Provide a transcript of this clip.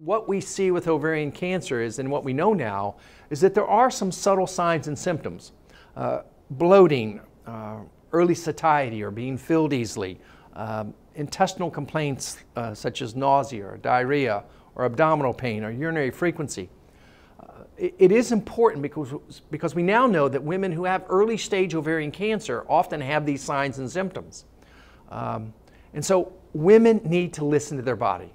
What we see with ovarian cancer is, and what we know now, is that there are some subtle signs and symptoms. Uh, bloating, uh, early satiety or being filled easily, um, intestinal complaints uh, such as nausea or diarrhea or abdominal pain or urinary frequency. Uh, it, it is important because, because we now know that women who have early stage ovarian cancer often have these signs and symptoms. Um, and so women need to listen to their body.